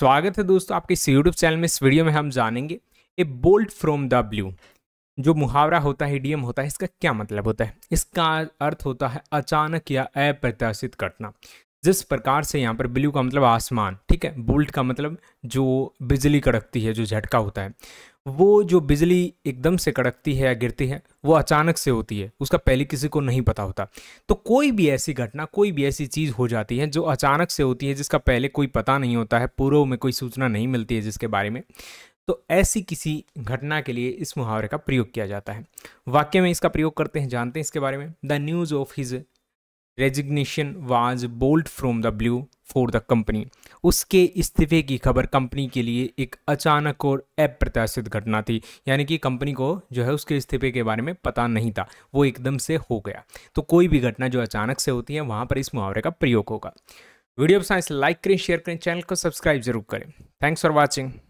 स्वागत है दोस्तों आपके इस यूट्यूब चैनल में इस वीडियो में हम जानेंगे a bolt from the blue जो मुहावरा होता है डीएम होता है इसका क्या मतलब होता है इसका अर्थ होता है अचानक या अप्रत्याशित घटना जिस प्रकार से यहाँ पर ब्लू का मतलब आसमान ठीक है बोल्ट का मतलब जो बिजली कड़कती है जो झटका होता है वो जो बिजली एकदम से कड़कती है या गिरती है वो अचानक से होती है उसका पहले किसी को नहीं पता होता तो कोई भी ऐसी घटना कोई भी ऐसी चीज़ हो जाती है जो अचानक से होती है जिसका पहले कोई पता नहीं होता है पूर्व में कोई सूचना नहीं मिलती है जिसके बारे में तो ऐसी किसी घटना के लिए इस मुहावरे का प्रयोग किया जाता है वाक्य में इसका प्रयोग करते हैं जानते हैं इसके बारे में the news of his resignation was bolt from the blue for the company उसके इस्तीफे की खबर कंपनी के लिए एक अचानक और अप्रत्याशित घटना थी यानी कि कंपनी को जो है उसके इस्तीफे के बारे में पता नहीं था वो एकदम से हो गया तो कोई भी घटना जो अचानक से होती है वहाँ पर इस मुहावरे का प्रयोग होगा वीडियो पसंद लाइक तो करें शेयर करें चैनल को सब्सक्राइब जरूर करें थैंक्स फॉर वॉचिंग